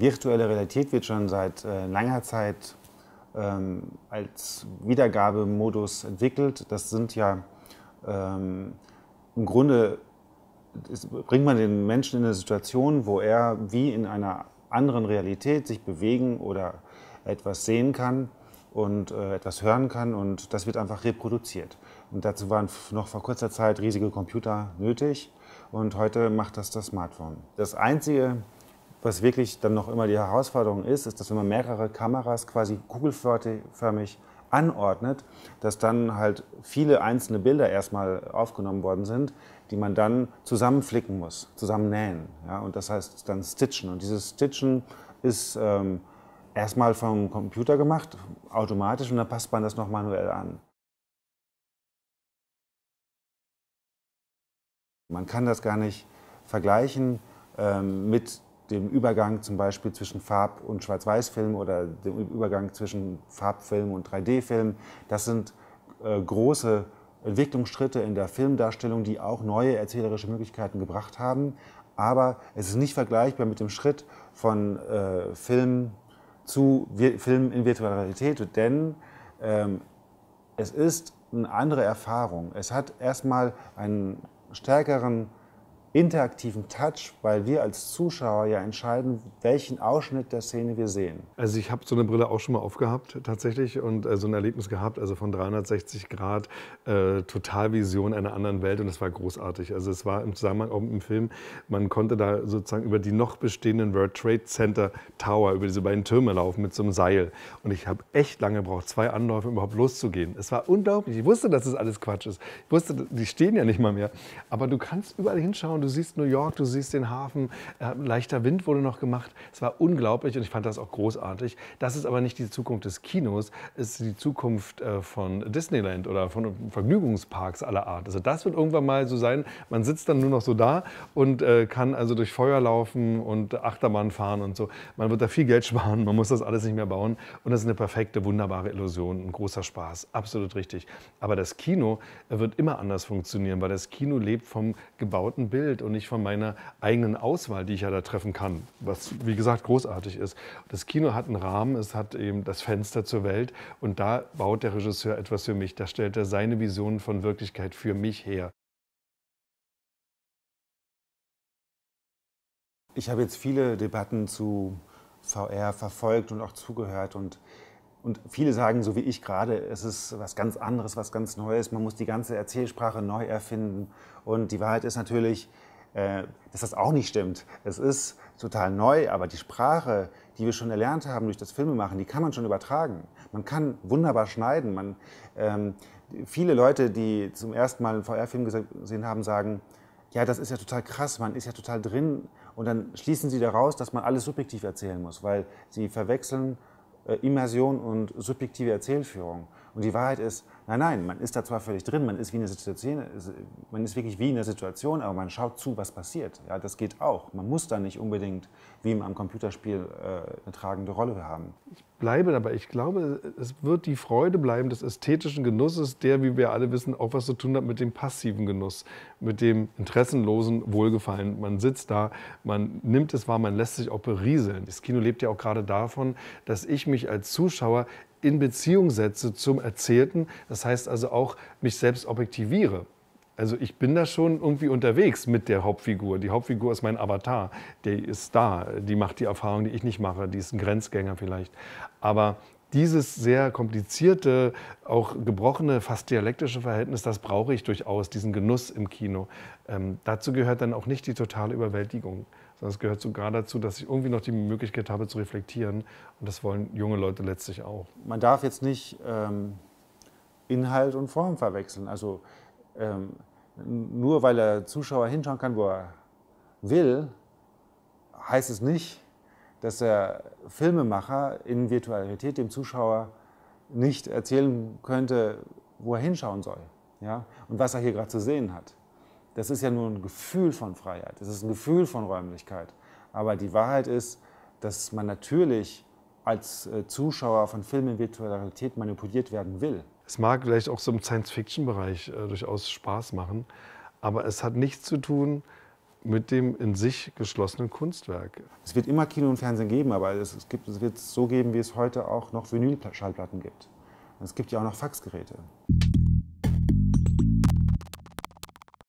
Virtuelle Realität wird schon seit äh, langer Zeit ähm, als Wiedergabemodus entwickelt. Das sind ja ähm, im Grunde ist, bringt man den Menschen in eine Situation, wo er wie in einer anderen Realität sich bewegen oder etwas sehen kann und äh, etwas hören kann und das wird einfach reproduziert. Und dazu waren noch vor kurzer Zeit riesige Computer nötig und heute macht das das Smartphone. Das einzige was wirklich dann noch immer die Herausforderung ist, ist, dass wenn man mehrere Kameras quasi kugelförmig anordnet, dass dann halt viele einzelne Bilder erstmal aufgenommen worden sind, die man dann zusammenflicken muss, zusammennähen. Ja? Und das heißt dann Stitchen. Und dieses Stitchen ist ähm, erstmal vom Computer gemacht, automatisch, und dann passt man das noch manuell an. Man kann das gar nicht vergleichen ähm, mit dem Übergang zum Beispiel zwischen Farb- und Schwarz-Weiß-Film oder dem Übergang zwischen Farbfilm und 3D-Film. Das sind äh, große Entwicklungsschritte in der Filmdarstellung, die auch neue erzählerische Möglichkeiten gebracht haben. Aber es ist nicht vergleichbar mit dem Schritt von äh, Film zu Vi Film in virtueller Realität, denn ähm, es ist eine andere Erfahrung. Es hat erstmal einen stärkeren interaktiven Touch, weil wir als Zuschauer ja entscheiden, welchen Ausschnitt der Szene wir sehen. Also ich habe so eine Brille auch schon mal aufgehabt tatsächlich und äh, so ein Erlebnis gehabt, also von 360 Grad äh, Totalvision einer anderen Welt und das war großartig. Also es war im Zusammenhang auch mit dem Film, man konnte da sozusagen über die noch bestehenden World Trade Center Tower, über diese beiden Türme laufen mit so einem Seil und ich habe echt lange gebraucht, zwei Anläufe um überhaupt loszugehen. Es war unglaublich. Ich wusste, dass es das alles Quatsch ist. Ich wusste, die stehen ja nicht mal mehr. Aber du kannst überall hinschauen und du siehst New York, du siehst den Hafen, äh, leichter Wind wurde noch gemacht. Es war unglaublich und ich fand das auch großartig. Das ist aber nicht die Zukunft des Kinos, es ist die Zukunft äh, von Disneyland oder von Vergnügungsparks aller Art. Also das wird irgendwann mal so sein, man sitzt dann nur noch so da und äh, kann also durch Feuer laufen und Achterbahn fahren und so. Man wird da viel Geld sparen, man muss das alles nicht mehr bauen und das ist eine perfekte, wunderbare Illusion, ein großer Spaß, absolut richtig. Aber das Kino wird immer anders funktionieren, weil das Kino lebt vom gebauten Bild. Welt und nicht von meiner eigenen Auswahl, die ich ja da treffen kann, was wie gesagt großartig ist. Das Kino hat einen Rahmen, es hat eben das Fenster zur Welt und da baut der Regisseur etwas für mich, da stellt er seine Visionen von Wirklichkeit für mich her. Ich habe jetzt viele Debatten zu VR verfolgt und auch zugehört und und viele sagen, so wie ich gerade, es ist was ganz anderes, was ganz Neues. Man muss die ganze Erzählsprache neu erfinden. Und die Wahrheit ist natürlich, äh, dass das auch nicht stimmt. Es ist total neu, aber die Sprache, die wir schon erlernt haben durch das Filmemachen, die kann man schon übertragen. Man kann wunderbar schneiden. Man, ähm, viele Leute, die zum ersten Mal einen VR-Film gesehen haben, sagen, ja, das ist ja total krass, man ist ja total drin. Und dann schließen sie daraus, dass man alles subjektiv erzählen muss, weil sie verwechseln äh, Immersion und subjektive Erzählführung. Und die Wahrheit ist, nein, nein, man ist da zwar völlig drin, man ist wie eine Situation, man ist wirklich wie in der Situation, aber man schaut zu, was passiert. Ja, das geht auch. Man muss da nicht unbedingt wie im, Computerspiel äh, eine tragende Rolle haben. Ich bleibe dabei. Ich glaube, es wird die Freude bleiben des ästhetischen Genusses, der, wie wir alle wissen, auch was zu tun hat mit dem passiven Genuss, mit dem interessenlosen Wohlgefallen. Man sitzt da, man nimmt es wahr, man lässt sich auch berieseln. Das Kino lebt ja auch gerade davon, dass ich mich als Zuschauer in Beziehung setze zum Erzählten. Das heißt also auch, mich selbst objektiviere. Also ich bin da schon irgendwie unterwegs mit der Hauptfigur. Die Hauptfigur ist mein Avatar, der ist da, die macht die Erfahrung, die ich nicht mache, die ist ein Grenzgänger vielleicht. Aber dieses sehr komplizierte, auch gebrochene, fast dialektische Verhältnis, das brauche ich durchaus, diesen Genuss im Kino. Ähm, dazu gehört dann auch nicht die totale Überwältigung, sondern es gehört sogar dazu, dass ich irgendwie noch die Möglichkeit habe zu reflektieren. Und das wollen junge Leute letztlich auch. Man darf jetzt nicht ähm, Inhalt und Form verwechseln. Also ähm, nur weil der Zuschauer hinschauen kann, wo er will, heißt es nicht, dass der Filmemacher in Virtualität dem Zuschauer nicht erzählen könnte, wo er hinschauen soll ja? und was er hier gerade zu sehen hat das ist ja nur ein Gefühl von Freiheit, das ist ein Gefühl von Räumlichkeit. Aber die Wahrheit ist, dass man natürlich als äh, Zuschauer von Filmen in virtueller Realität manipuliert werden will. Es mag vielleicht auch so im Science-Fiction-Bereich äh, durchaus Spaß machen, aber es hat nichts zu tun mit dem in sich geschlossenen Kunstwerk. Es wird immer Kino und Fernsehen geben, aber es, es, gibt, es wird es so geben, wie es heute auch noch Vinylschallplatten gibt. Und es gibt ja auch noch Faxgeräte.